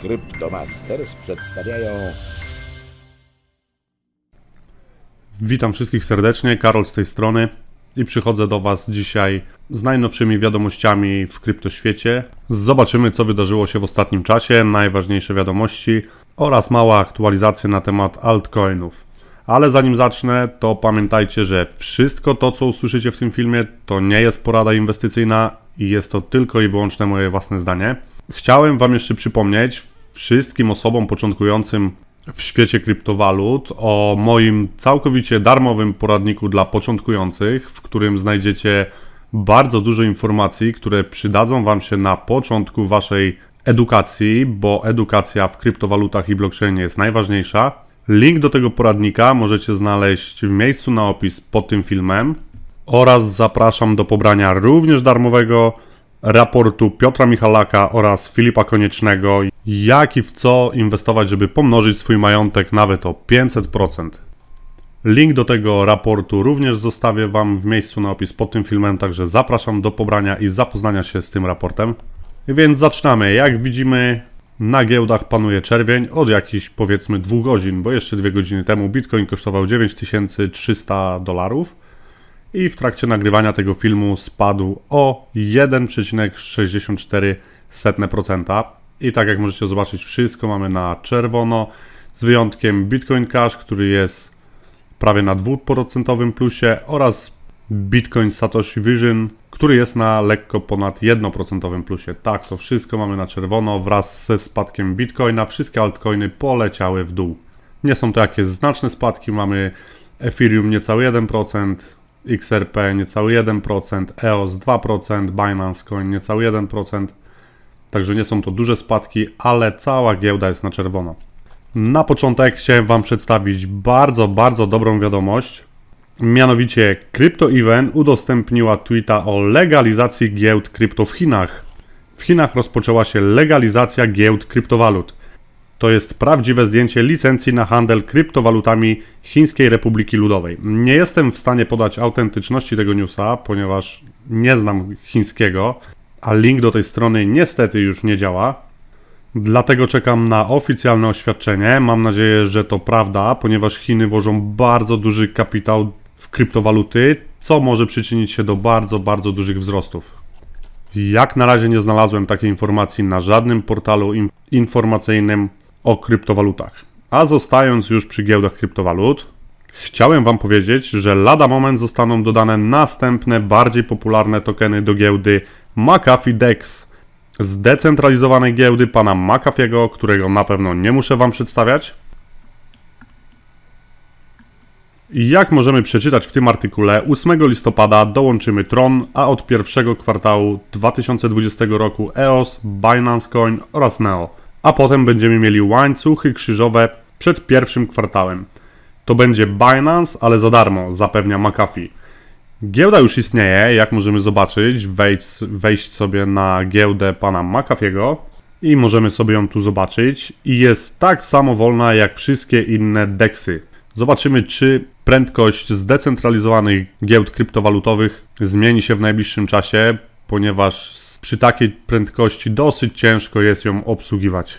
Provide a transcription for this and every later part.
Cryptomasters przedstawiają. Witam wszystkich serdecznie, Karol z tej strony i przychodzę do Was dzisiaj z najnowszymi wiadomościami w kryptoświecie. Zobaczymy, co wydarzyło się w ostatnim czasie, najważniejsze wiadomości oraz mała aktualizacja na temat altcoinów. Ale zanim zacznę, to pamiętajcie, że wszystko to, co usłyszycie w tym filmie, to nie jest porada inwestycyjna i jest to tylko i wyłącznie moje własne zdanie. Chciałem Wam jeszcze przypomnieć wszystkim osobom początkującym w świecie kryptowalut o moim całkowicie darmowym poradniku dla początkujących, w którym znajdziecie bardzo dużo informacji, które przydadzą Wam się na początku Waszej edukacji, bo edukacja w kryptowalutach i blockchainie jest najważniejsza. Link do tego poradnika możecie znaleźć w miejscu na opis pod tym filmem oraz zapraszam do pobrania również darmowego raportu Piotra Michalaka oraz Filipa Koniecznego, jak i w co inwestować, żeby pomnożyć swój majątek nawet o 500%. Link do tego raportu również zostawię Wam w miejscu na opis pod tym filmem, także zapraszam do pobrania i zapoznania się z tym raportem. Więc zaczynamy. Jak widzimy, na giełdach panuje czerwień od jakichś powiedzmy dwóch godzin, bo jeszcze dwie godziny temu Bitcoin kosztował 9300 dolarów i w trakcie nagrywania tego filmu spadł o 1,64%. I tak jak możecie zobaczyć, wszystko mamy na czerwono, z wyjątkiem Bitcoin Cash, który jest prawie na 2% plusie oraz Bitcoin Satoshi Vision, który jest na lekko ponad 1% plusie. Tak, to wszystko mamy na czerwono wraz ze spadkiem Bitcoina. Wszystkie altcoiny poleciały w dół. Nie są to jakieś znaczne spadki, mamy Ethereum niecały 1%, XRP niecały 1%, EOS 2%, Binance Coin niecały 1%. Także nie są to duże spadki, ale cała giełda jest na czerwono. Na początek chciałem Wam przedstawić bardzo, bardzo dobrą wiadomość. Mianowicie CryptoEven udostępniła tweeta o legalizacji giełd krypto w Chinach. W Chinach rozpoczęła się legalizacja giełd kryptowalut to jest prawdziwe zdjęcie licencji na handel kryptowalutami Chińskiej Republiki Ludowej. Nie jestem w stanie podać autentyczności tego newsa, ponieważ nie znam chińskiego, a link do tej strony niestety już nie działa. Dlatego czekam na oficjalne oświadczenie. Mam nadzieję, że to prawda, ponieważ Chiny włożą bardzo duży kapitał w kryptowaluty, co może przyczynić się do bardzo, bardzo dużych wzrostów. Jak na razie nie znalazłem takiej informacji na żadnym portalu informacyjnym, o kryptowalutach. A zostając już przy giełdach kryptowalut, chciałem Wam powiedzieć, że lada moment zostaną dodane następne, bardziej popularne tokeny do giełdy McAfee DEX. Zdecentralizowanej giełdy pana McAfee'ego, którego na pewno nie muszę Wam przedstawiać. Jak możemy przeczytać w tym artykule, 8 listopada dołączymy Tron, a od pierwszego kwartału 2020 roku EOS, Binance Coin oraz Neo a potem będziemy mieli łańcuchy krzyżowe przed pierwszym kwartałem. To będzie Binance, ale za darmo, zapewnia McAfee. Giełda już istnieje, jak możemy zobaczyć. wejść sobie na giełdę pana McAfee'ego i możemy sobie ją tu zobaczyć. I jest tak samo wolna jak wszystkie inne deksy. Zobaczymy, czy prędkość zdecentralizowanych giełd kryptowalutowych zmieni się w najbliższym czasie, ponieważ przy takiej prędkości dosyć ciężko jest ją obsługiwać.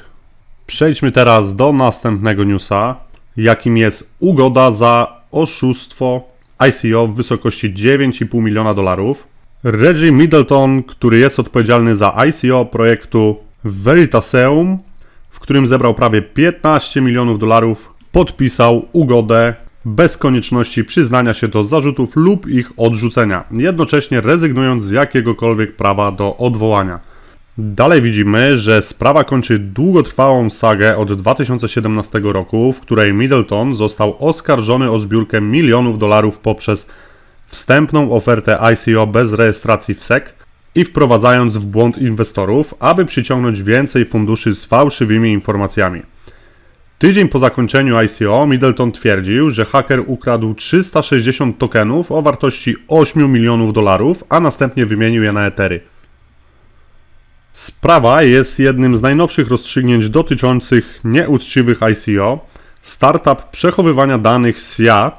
Przejdźmy teraz do następnego newsa, jakim jest ugoda za oszustwo ICO w wysokości 9,5 miliona dolarów. Reggie Middleton, który jest odpowiedzialny za ICO projektu Veritaseum, w którym zebrał prawie 15 milionów dolarów, podpisał ugodę bez konieczności przyznania się do zarzutów lub ich odrzucenia, jednocześnie rezygnując z jakiegokolwiek prawa do odwołania. Dalej widzimy, że sprawa kończy długotrwałą sagę od 2017 roku, w której Middleton został oskarżony o zbiórkę milionów dolarów poprzez wstępną ofertę ICO bez rejestracji w SEC i wprowadzając w błąd inwestorów, aby przyciągnąć więcej funduszy z fałszywymi informacjami. Tydzień po zakończeniu ICO Middleton twierdził, że haker ukradł 360 tokenów o wartości 8 milionów dolarów, a następnie wymienił je na etery. Sprawa jest jednym z najnowszych rozstrzygnięć dotyczących nieuczciwych ICO. Startup przechowywania danych SIA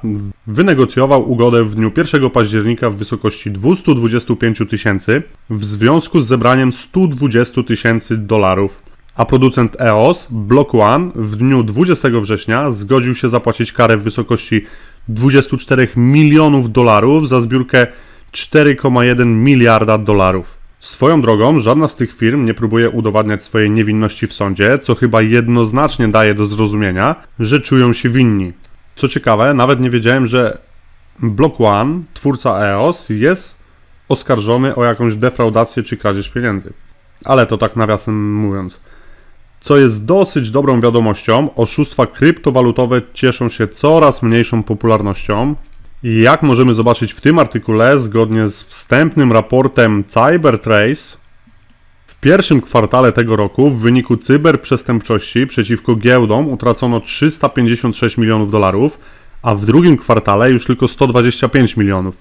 wynegocjował ugodę w dniu 1 października w wysokości 225 tysięcy w związku z zebraniem 120 tysięcy dolarów a producent EOS Block One w dniu 20 września zgodził się zapłacić karę w wysokości 24 milionów dolarów za zbiórkę 4,1 miliarda dolarów. Swoją drogą, żadna z tych firm nie próbuje udowadniać swojej niewinności w sądzie, co chyba jednoznacznie daje do zrozumienia, że czują się winni. Co ciekawe, nawet nie wiedziałem, że Block One, twórca EOS, jest oskarżony o jakąś defraudację czy kradzież pieniędzy. Ale to tak nawiasem mówiąc. Co jest dosyć dobrą wiadomością, oszustwa kryptowalutowe cieszą się coraz mniejszą popularnością. I jak możemy zobaczyć w tym artykule, zgodnie z wstępnym raportem Cybertrace, w pierwszym kwartale tego roku w wyniku cyberprzestępczości przeciwko giełdom utracono 356 milionów dolarów, a w drugim kwartale już tylko 125 milionów.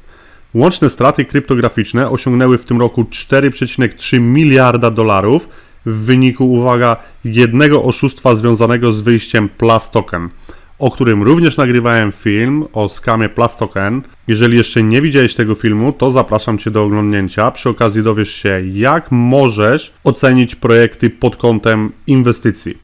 Łączne straty kryptograficzne osiągnęły w tym roku 4,3 miliarda dolarów, w wyniku, uwaga, jednego oszustwa związanego z wyjściem Plastoken, o którym również nagrywałem film o skamie Plastoken. Jeżeli jeszcze nie widziałeś tego filmu, to zapraszam Cię do oglądnięcia. Przy okazji dowiesz się, jak możesz ocenić projekty pod kątem inwestycji.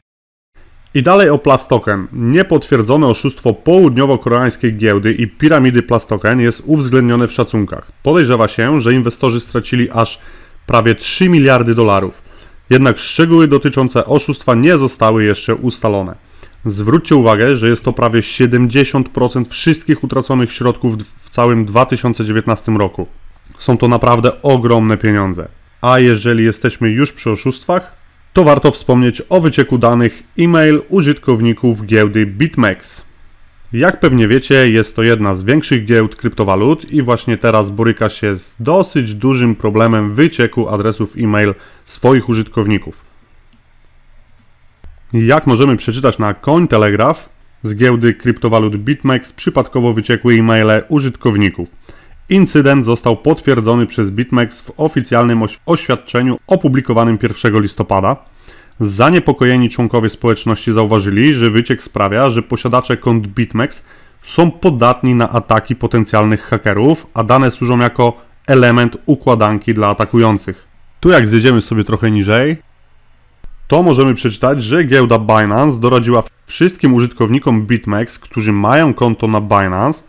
I dalej o Plastoken. Niepotwierdzone oszustwo południowo-koreańskiej giełdy i piramidy Plastoken jest uwzględnione w szacunkach. Podejrzewa się, że inwestorzy stracili aż prawie 3 miliardy dolarów. Jednak szczegóły dotyczące oszustwa nie zostały jeszcze ustalone. Zwróćcie uwagę, że jest to prawie 70% wszystkich utraconych środków w całym 2019 roku. Są to naprawdę ogromne pieniądze. A jeżeli jesteśmy już przy oszustwach, to warto wspomnieć o wycieku danych e-mail użytkowników giełdy BitMEX. Jak pewnie wiecie, jest to jedna z większych giełd kryptowalut i właśnie teraz boryka się z dosyć dużym problemem wycieku adresów e-mail swoich użytkowników. Jak możemy przeczytać na Cointelegraph, z giełdy kryptowalut BitMEX przypadkowo wyciekły e-maile użytkowników. Incydent został potwierdzony przez BitMEX w oficjalnym oświadczeniu opublikowanym 1 listopada. Zaniepokojeni członkowie społeczności zauważyli, że wyciek sprawia, że posiadacze kont BitMEX są podatni na ataki potencjalnych hakerów, a dane służą jako element układanki dla atakujących. Tu jak zjedziemy sobie trochę niżej, to możemy przeczytać, że giełda Binance doradziła wszystkim użytkownikom BitMEX, którzy mają konto na Binance,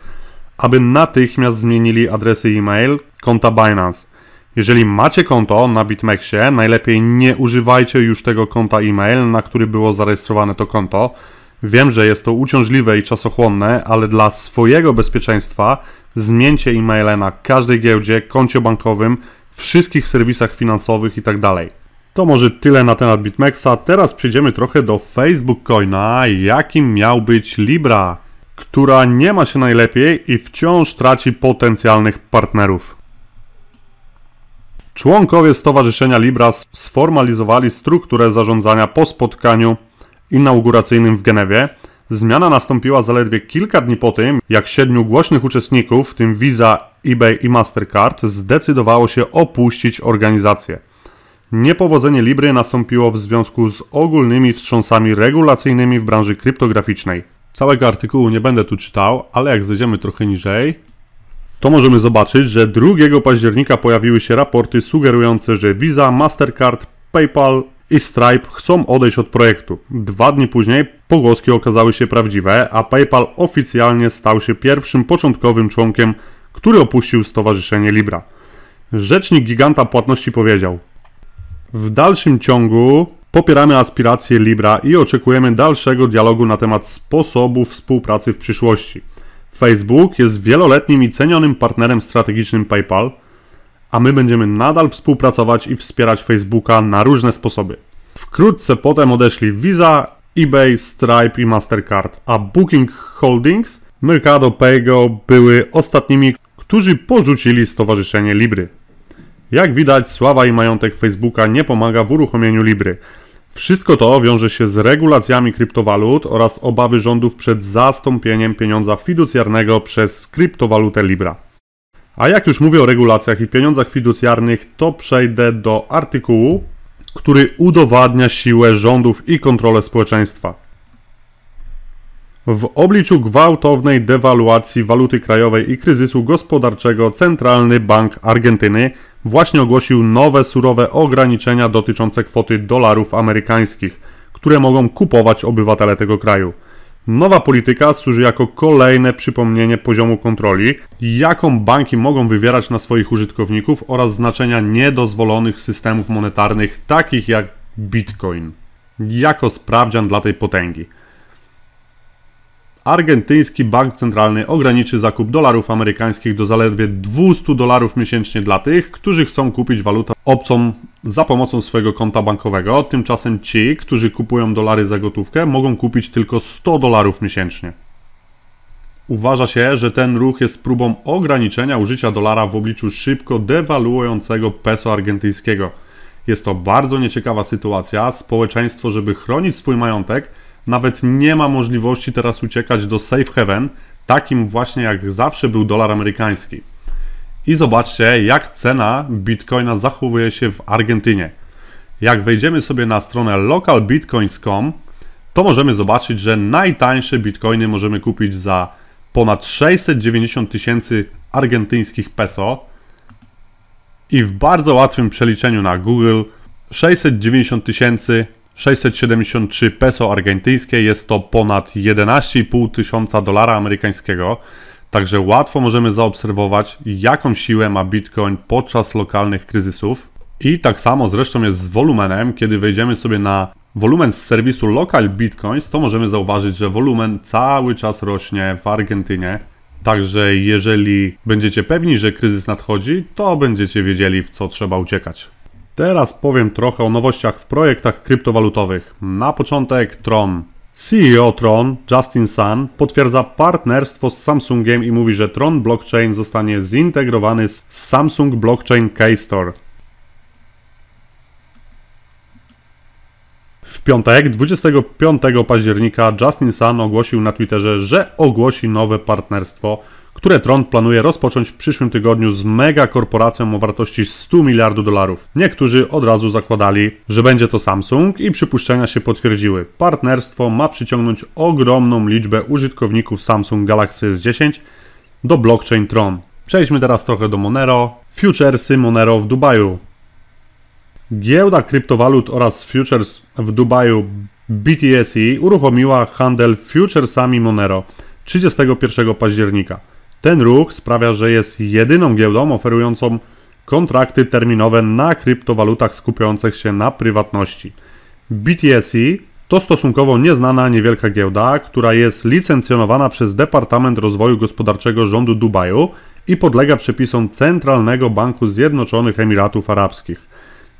aby natychmiast zmienili adresy e-mail konta Binance. Jeżeli macie konto na BitMEXie, najlepiej nie używajcie już tego konta e-mail, na który było zarejestrowane to konto. Wiem, że jest to uciążliwe i czasochłonne, ale dla swojego bezpieczeństwa zmieńcie e-maile na każdej giełdzie, koncie bankowym, wszystkich serwisach finansowych itd. Tak to może tyle na temat BitMEXa. Teraz przejdziemy trochę do Facebook Coina, jakim miał być Libra, która nie ma się najlepiej i wciąż traci potencjalnych partnerów. Członkowie Stowarzyszenia Libras sformalizowali strukturę zarządzania po spotkaniu inauguracyjnym w Genewie. Zmiana nastąpiła zaledwie kilka dni po tym, jak siedmiu głośnych uczestników, w tym Visa, eBay i Mastercard, zdecydowało się opuścić organizację. Niepowodzenie Libry nastąpiło w związku z ogólnymi wstrząsami regulacyjnymi w branży kryptograficznej. Całego artykułu nie będę tu czytał, ale jak zejdziemy trochę niżej, to możemy zobaczyć, że 2 października pojawiły się raporty sugerujące, że Visa, Mastercard, PayPal i Stripe chcą odejść od projektu. Dwa dni później pogłoski okazały się prawdziwe, a PayPal oficjalnie stał się pierwszym początkowym członkiem, który opuścił Stowarzyszenie Libra. Rzecznik giganta płatności powiedział: W dalszym ciągu popieramy aspiracje Libra i oczekujemy dalszego dialogu na temat sposobu współpracy w przyszłości. Facebook jest wieloletnim i cenionym partnerem strategicznym PayPal, a my będziemy nadal współpracować i wspierać Facebooka na różne sposoby. Wkrótce potem odeszli Visa, eBay, Stripe i Mastercard, a Booking Holdings, Mercado Paygo były ostatnimi, którzy porzucili stowarzyszenie Libry. Jak widać, sława i majątek Facebooka nie pomaga w uruchomieniu Libry, wszystko to wiąże się z regulacjami kryptowalut oraz obawy rządów przed zastąpieniem pieniądza fiducjarnego przez kryptowalutę Libra. A jak już mówię o regulacjach i pieniądzach fiducjarnych, to przejdę do artykułu, który udowadnia siłę rządów i kontrolę społeczeństwa. W obliczu gwałtownej dewaluacji waluty krajowej i kryzysu gospodarczego Centralny Bank Argentyny właśnie ogłosił nowe surowe ograniczenia dotyczące kwoty dolarów amerykańskich, które mogą kupować obywatele tego kraju. Nowa polityka służy jako kolejne przypomnienie poziomu kontroli, jaką banki mogą wywierać na swoich użytkowników oraz znaczenia niedozwolonych systemów monetarnych takich jak Bitcoin. Jako sprawdzian dla tej potęgi. Argentyński Bank Centralny ograniczy zakup dolarów amerykańskich do zaledwie 200 dolarów miesięcznie dla tych, którzy chcą kupić walutę obcą za pomocą swojego konta bankowego. Tymczasem ci, którzy kupują dolary za gotówkę, mogą kupić tylko 100 dolarów miesięcznie. Uważa się, że ten ruch jest próbą ograniczenia użycia dolara w obliczu szybko dewaluującego peso argentyńskiego. Jest to bardzo nieciekawa sytuacja. Społeczeństwo, żeby chronić swój majątek, nawet nie ma możliwości teraz uciekać do safe haven, takim właśnie jak zawsze był dolar amerykański. I zobaczcie, jak cena bitcoina zachowuje się w Argentynie. Jak wejdziemy sobie na stronę localbitcoins.com, to możemy zobaczyć, że najtańsze bitcoiny możemy kupić za ponad 690 tysięcy argentyńskich peso i w bardzo łatwym przeliczeniu na Google 690 tysięcy 673 peso argentyńskie jest to ponad 11,5 tysiąca dolara amerykańskiego. Także łatwo możemy zaobserwować, jaką siłę ma Bitcoin podczas lokalnych kryzysów. I tak samo zresztą jest z wolumenem. Kiedy wejdziemy sobie na wolumen z serwisu Local Bitcoins, to możemy zauważyć, że wolumen cały czas rośnie w Argentynie. Także jeżeli będziecie pewni, że kryzys nadchodzi, to będziecie wiedzieli, w co trzeba uciekać. Teraz powiem trochę o nowościach w projektach kryptowalutowych. Na początek Tron. CEO Tron, Justin Sun, potwierdza partnerstwo z Samsungiem i mówi, że Tron Blockchain zostanie zintegrowany z Samsung Blockchain Store. W piątek, 25 października, Justin Sun ogłosił na Twitterze, że ogłosi nowe partnerstwo które tron planuje rozpocząć w przyszłym tygodniu z megakorporacją o wartości 100 miliardów dolarów. Niektórzy od razu zakładali, że będzie to Samsung i przypuszczenia się potwierdziły. Partnerstwo ma przyciągnąć ogromną liczbę użytkowników Samsung Galaxy S10 do blockchain Tron. Przejdźmy teraz trochę do Monero. Futuresy Monero w Dubaju. Giełda kryptowalut oraz futures w Dubaju BTSE uruchomiła handel futuresami Monero 31 października. Ten ruch sprawia, że jest jedyną giełdą oferującą kontrakty terminowe na kryptowalutach skupiających się na prywatności. BTSE to stosunkowo nieznana, niewielka giełda, która jest licencjonowana przez Departament Rozwoju Gospodarczego rządu Dubaju i podlega przepisom Centralnego Banku Zjednoczonych Emiratów Arabskich.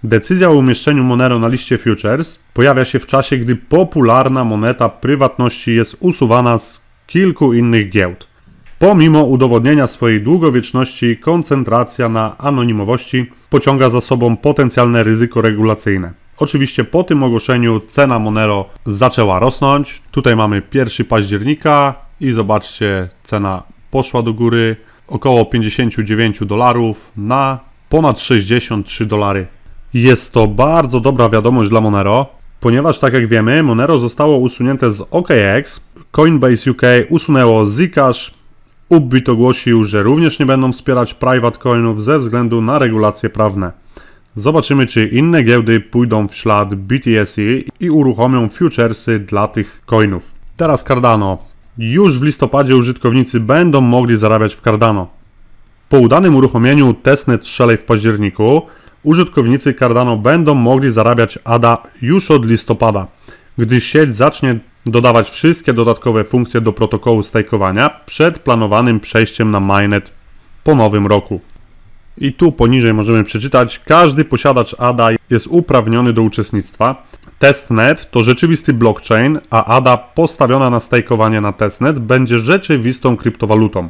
Decyzja o umieszczeniu Monero na liście futures pojawia się w czasie, gdy popularna moneta prywatności jest usuwana z kilku innych giełd. Pomimo udowodnienia swojej długowieczności, koncentracja na anonimowości pociąga za sobą potencjalne ryzyko regulacyjne. Oczywiście po tym ogłoszeniu cena Monero zaczęła rosnąć. Tutaj mamy 1 października i zobaczcie, cena poszła do góry około 59 dolarów na ponad 63 dolary. Jest to bardzo dobra wiadomość dla Monero, ponieważ tak jak wiemy, Monero zostało usunięte z OKX, Coinbase UK usunęło Zcash, Ubit ogłosił, że również nie będą wspierać private coinów ze względu na regulacje prawne. Zobaczymy, czy inne giełdy pójdą w ślad BTSE i uruchomią futuresy dla tych coinów. Teraz Cardano. Już w listopadzie użytkownicy będą mogli zarabiać w Cardano. Po udanym uruchomieniu testnet Shelley w październiku, użytkownicy Cardano będą mogli zarabiać ADA już od listopada gdy sieć zacznie dodawać wszystkie dodatkowe funkcje do protokołu stajkowania przed planowanym przejściem na mainnet po nowym roku. I tu poniżej możemy przeczytać, każdy posiadacz ADA jest uprawniony do uczestnictwa. Testnet to rzeczywisty blockchain, a ADA postawiona na stajkowanie na testnet będzie rzeczywistą kryptowalutą.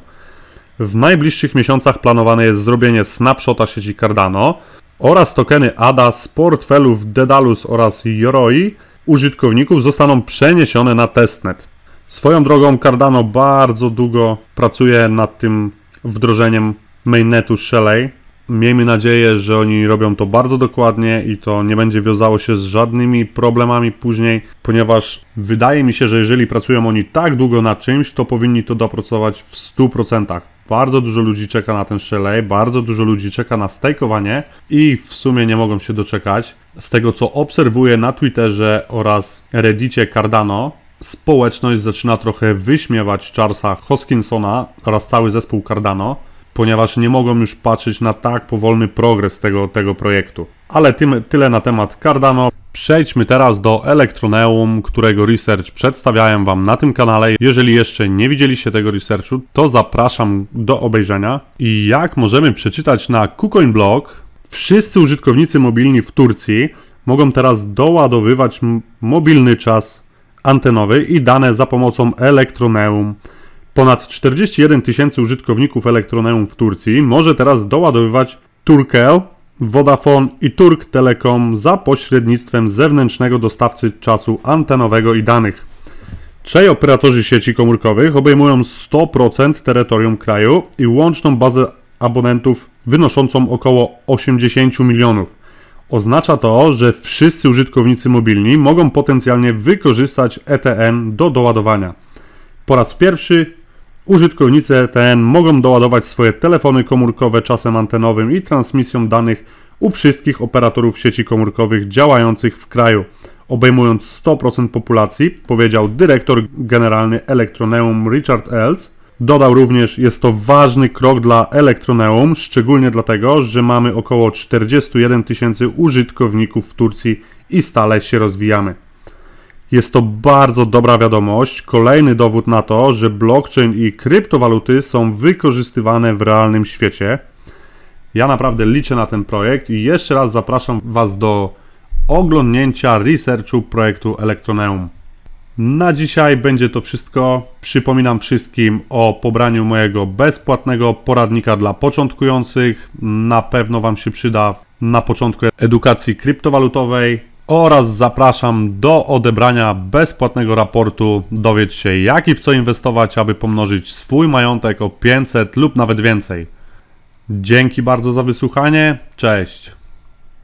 W najbliższych miesiącach planowane jest zrobienie snapshota sieci Cardano oraz tokeny ADA z portfelów Dedalus oraz Yoroi użytkowników zostaną przeniesione na testnet. Swoją drogą Cardano bardzo długo pracuje nad tym wdrożeniem mainnetu Shelley. Miejmy nadzieję, że oni robią to bardzo dokładnie i to nie będzie wiązało się z żadnymi problemami później, ponieważ wydaje mi się, że jeżeli pracują oni tak długo nad czymś, to powinni to dopracować w 100%. Bardzo dużo ludzi czeka na ten Shelley, bardzo dużo ludzi czeka na stajkowanie i w sumie nie mogą się doczekać. Z tego co obserwuję na Twitterze oraz Reddicie Cardano, społeczność zaczyna trochę wyśmiewać Charlesa Hoskinsona oraz cały zespół Cardano, ponieważ nie mogą już patrzeć na tak powolny progres tego, tego projektu. Ale tym, tyle na temat Cardano. Przejdźmy teraz do Elektroneum, którego research przedstawiałem Wam na tym kanale. Jeżeli jeszcze nie widzieliście tego researchu, to zapraszam do obejrzenia. I jak możemy przeczytać na KuCoin Blog, wszyscy użytkownicy mobilni w Turcji mogą teraz doładowywać mobilny czas antenowy i dane za pomocą Elektroneum. Ponad 41 tysięcy użytkowników Elektroneum w Turcji może teraz doładowywać Turkel Vodafone i Turk Telekom za pośrednictwem zewnętrznego dostawcy czasu antenowego i danych. Trzej operatorzy sieci komórkowych obejmują 100% terytorium kraju i łączną bazę abonentów wynoszącą około 80 milionów. Oznacza to, że wszyscy użytkownicy mobilni mogą potencjalnie wykorzystać ETN do doładowania. Po raz pierwszy Użytkownicy e TN mogą doładować swoje telefony komórkowe czasem antenowym i transmisją danych u wszystkich operatorów sieci komórkowych działających w kraju, obejmując 100% populacji, powiedział dyrektor generalny Elektroneum Richard Ells. Dodał również, jest to ważny krok dla Elektroneum, szczególnie dlatego, że mamy około 41 tysięcy użytkowników w Turcji i stale się rozwijamy. Jest to bardzo dobra wiadomość, kolejny dowód na to, że blockchain i kryptowaluty są wykorzystywane w realnym świecie. Ja naprawdę liczę na ten projekt i jeszcze raz zapraszam Was do oglądnięcia researchu projektu Elektroneum. Na dzisiaj będzie to wszystko. Przypominam wszystkim o pobraniu mojego bezpłatnego poradnika dla początkujących. Na pewno Wam się przyda na początku edukacji kryptowalutowej oraz zapraszam do odebrania bezpłatnego raportu. Dowiedz się, jak i w co inwestować, aby pomnożyć swój majątek o 500 lub nawet więcej. Dzięki bardzo za wysłuchanie. Cześć.